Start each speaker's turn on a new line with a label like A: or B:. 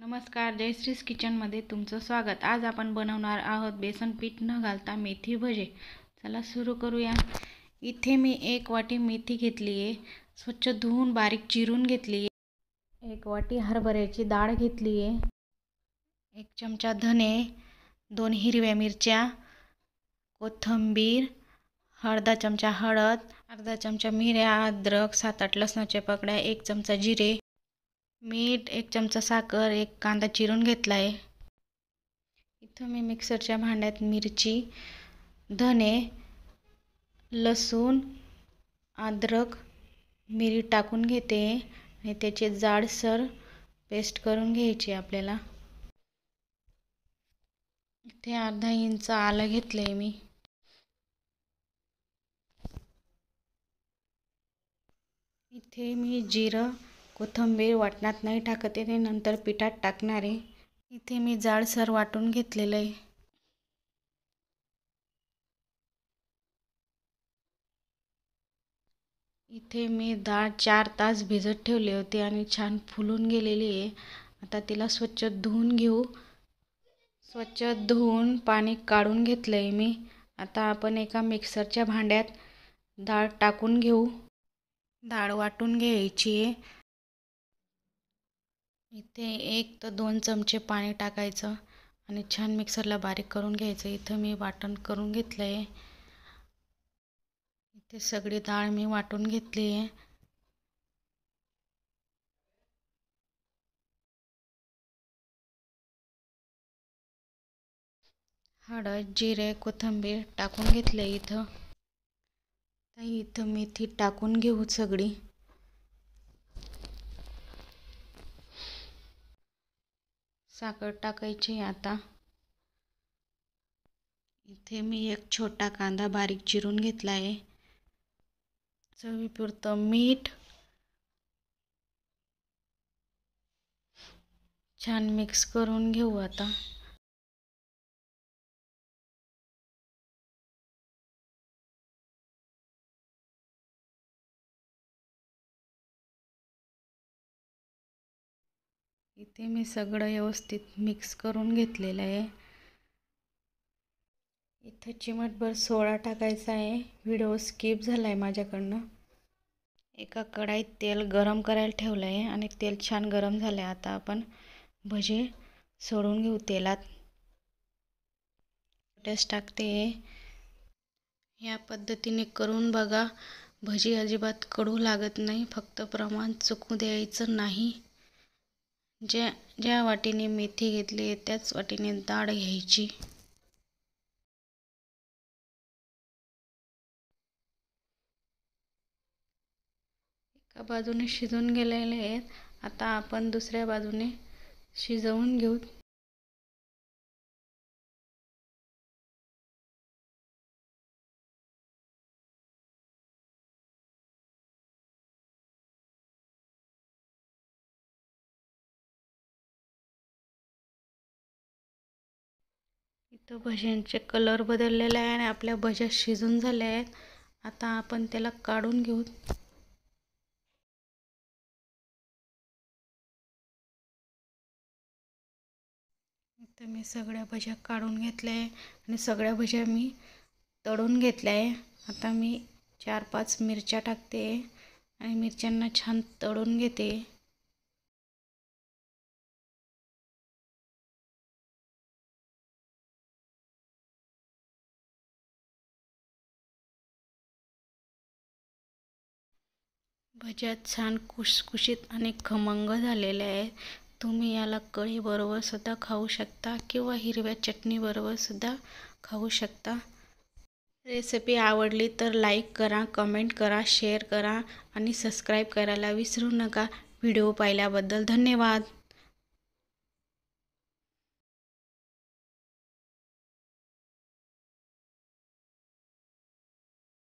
A: नमस्कार जयश्रीस किचनमध्ये तुमचं स्वागत आज आपण बनवणार आहोत बेसन पीठ न घालता मेथी भजे चला सुरू करूया इथे मी एक वाटी मेथी घेतली आहे स्वच्छ धुवून बारीक चिरून घेतली आहे एक वाटी हरभऱ्याची डाळ घेतली आहे एक चमचा धने दोन हिरव्या मिरच्या कोथंबीर अर्धा चमचा हळद अर्धा चमचा मिऱ्या अद्रक सात आठ लसणाच्या पकड्या एक चमचा जिरे मीठ एक चमचा साखर एक कांदा चिरून घेतला आहे इथं मी मिक्सरच्या भांड्यात मिरची धने लसूण अद्रक मिरी टाकून घेते आणि त्याचे जाडसर पेस्ट करून घ्यायची आपल्याला इथे अर्धा इंच आलं घेतलं मी इथे मी जिरं कोथंबीर वाटणात नाही टाकत आहे नंतर पिठात टाकणार आहे इथे मी जाडसर वाटून घेतलेलं आहे इथे मी डाळ चार तास भिजत ठेवली होती आणि छान फुलून गेलेली आहे आता तिला स्वच्छ धुवून घेऊ स्वच्छ धुवून पाणी काढून घेतलं आहे मी आता आपण एका मिक्सरच्या भांड्यात डाळ टाकून घेऊ डाळ वाटून घ्यायची आहे इथे एक तर दोन चमचे पाणी टाकायचं आणि छान मिक्सरला बारीक करून घ्यायचं इथं मी वाटण करून घेतलं आहे इथे सगळी डाळ मी वाटून घेतली आहे हळद जिरे कोथिंबीर टाकून घेतले इथं इथं मेथी टाकून घेऊ सगळी साखर टाकायची आता इथे मी एक छोटा कांदा बारीक चिरून घेतला आहे चवीपुरतं मीठ
B: छान मिक्स करून घेऊ आता
A: इथे मी सगळं व्यवस्थित मिक्स करून घेतलेलं आहे इथं चिमटभर सोडा टाकायचा आहे व्हिडिओ स्किप झाला आहे माझ्याकडनं एका कढाईत तेल गरम करायला ठेवलं आहे आणि तेल छान गरम झालं आहे आता आपण भजे सोडून घेऊ तेलात टेस्ट टाकते ह्या पद्धतीने करून बघा भजी अजिबात कडू लागत नाही फक्त प्रमाण चुकू द्यायचं नाही ज्या ज्या वाटीने मेथी घेतली आहे त्याच वाटीने डाळ घ्यायची एका
B: बाजूने शिजून गेलेले आहेत आता आपण दुसऱ्या बाजूने शिजवून घेऊ तर भज्यांचे कलर बदललेले आहे आणि आपल्या भज्या शिजून झाल्या आहेत आता आपण त्याला काढून घेऊ
A: तर मी सगळ्या भज्या काढून घेतल्या आहे आणि सगळ्या भज्या मी तळून घेतल्या आहे आता मी चार पाच मिरच्या टाकते आणि मिरच्यांना छान तळून घेते भज्या छान कुशकुशीत आणि खमंग झालेले आहेत तुम्ही याला कढीबरोबरसुद्धा खाऊ शकता किंवा हिरव्या चटणीबरोबरसुद्धा खाऊ शकता रेसिपी आवडली तर लाईक करा कमेंट करा शेअर करा आणि सबस्क्राईब करायला विसरू नका व्हिडिओ पाहिल्याबद्दल धन्यवाद